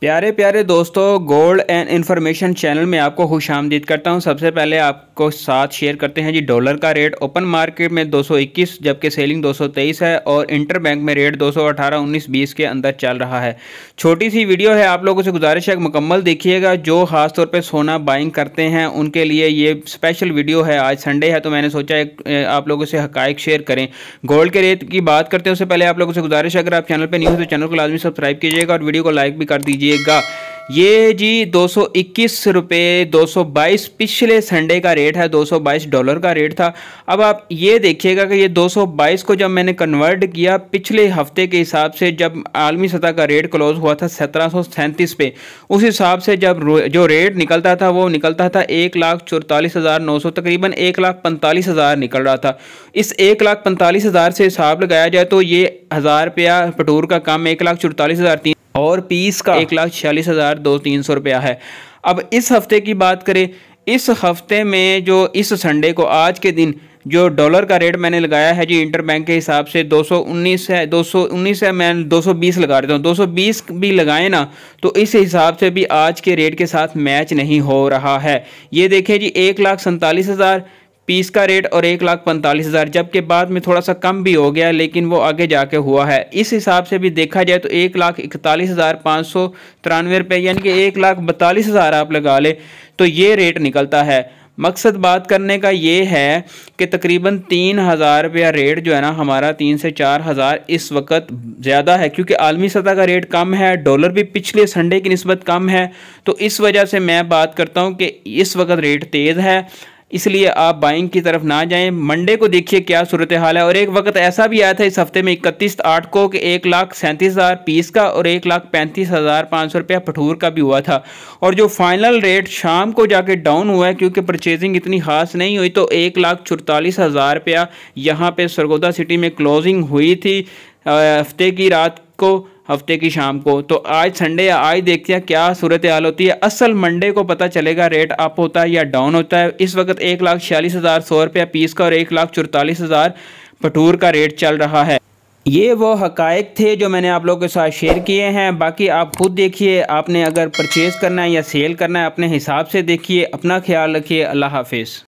प्यारे प्यारे दोस्तों गोल्ड एंड इन्फॉर्मेशन चैनल में आपको खुश आमदीद करता हूं सबसे पहले आपको साथ शेयर करते हैं जी डॉलर का रेट ओपन मार्केट में 221 जबकि सेलिंग 223 है और इंटर बैंक में रेट 218 19 20 के अंदर चल रहा है छोटी सी वीडियो है आप लोगों से गुजारिश है मुकम्मल देखिएगा जो खासतौर पर सोना बाइंग करते हैं उनके लिए ये स्पेशल वीडियो है आज संडे है तो मैंने सोचा आप लोगों से हक शेयर करें गोल्ड के रेट की बात करते हैं उससे पहले आप लोगों से गुजारिश अगर आप चैनल पर न्यूज़ तो चैनल को लाजमी सब्सक्राइब कीजिएगा और वीडियो को लाइक भी कर दीजिए लीजिएगा ये जी दो सौ इक्कीस बाईस पिछले संडे का रेट है दो सौ बाईस डॉलर का रेट था अब आप ये देखिएगा कि ये 222 को जब मैंने कन्वर्ट किया पिछले हफ्ते के हिसाब से जब आलमी सतह का रेट क्लोज हुआ था सत्रह सौ सैंतीस पे उस हिसाब से जब जो रेट निकलता था वो निकलता था एक लाख चौतालीस हज़ार नौ सौ तकरीबन एक लाख पैंतालीस हज़ार निकल रहा था इस एक लाख पैंतालीस हज़ार से हिसाब लगाया जाए तो ये हज़ार रुपया पटूर का काम एक लाख चौतालीस हज़ार तीन और पीस का एक लाख छियालीस हज़ार दो तीन सौ रुपया है अब इस हफ्ते की बात करें इस हफ्ते में जो इस संडे को आज के दिन जो डॉलर का रेट मैंने लगाया है जी इंटर बैंक के हिसाब से 219 है 219 है मैं 220 लगा देता हूँ 220 भी लगाएं ना तो इस हिसाब से भी आज के रेट के साथ मैच नहीं हो रहा है ये देखें जी एक लाख सैंतालीस हज़ार पीस का रेट और एक लाख पैंतालीस हज़ार जबकि बाद में थोड़ा सा कम भी हो गया लेकिन वो आगे जाके हुआ है इस हिसाब से भी देखा जाए तो एक लाख इकतालीस हज़ार पाँच सौ तिरानवे रुपये यानी कि एक लाख बतालीस हज़ार आप लगा लें तो ये रेट निकलता है मकसद बात करने का ये है कि तकरीबन तीन हज़ार रुपया रेट जो है ना हमारा तीन से चार हज़ार इस वक्त ज़्यादा है क्योंकि आलमी सतह का रेट कम है डॉलर भी पिछले संडे की नस्बत कम है तो इस वजह से मैं बात करता हूँ कि इस वक्त रेट तेज़ है इसलिए आप बाइंग की तरफ ना जाएं मंडे को देखिए क्या सूरत हाल है और एक वक्त ऐसा भी आया था इस हफ्ते में इकतीस आठ को कि एक लाख सैंतीस हज़ार पीस का और एक लाख पैंतीस हज़ार पाँच सौ रुपया भठूर का भी हुआ था और जो फाइनल रेट शाम को जाके डाउन हुआ है क्योंकि परचेजिंग इतनी खास नहीं हुई तो एक लाख चुरतालीस हज़ार रुपया यहाँ पर सरगोदा सिटी में क्लोजिंग हुई थी हफ्ते की रात को हफ्ते की शाम को तो आज संडे या आज देखते हैं क्या सूरत हाल होती है असल मंडे को पता चलेगा रेट अप होता है या डाउन होता है इस वक्त एक लाख छियालीस हज़ार सौ रुपया पीस का और एक लाख चौतालीस हज़ार पटूर का रेट चल रहा है ये वो हकायक थे जो मैंने आप लोगों के साथ शेयर किए हैं बाकी आप खुद देखिए आपने अगर परचेज़ करना है या सेल करना है अपने हिसाब से देखिए अपना ख्याल रखिए अल्लाह हाफिज़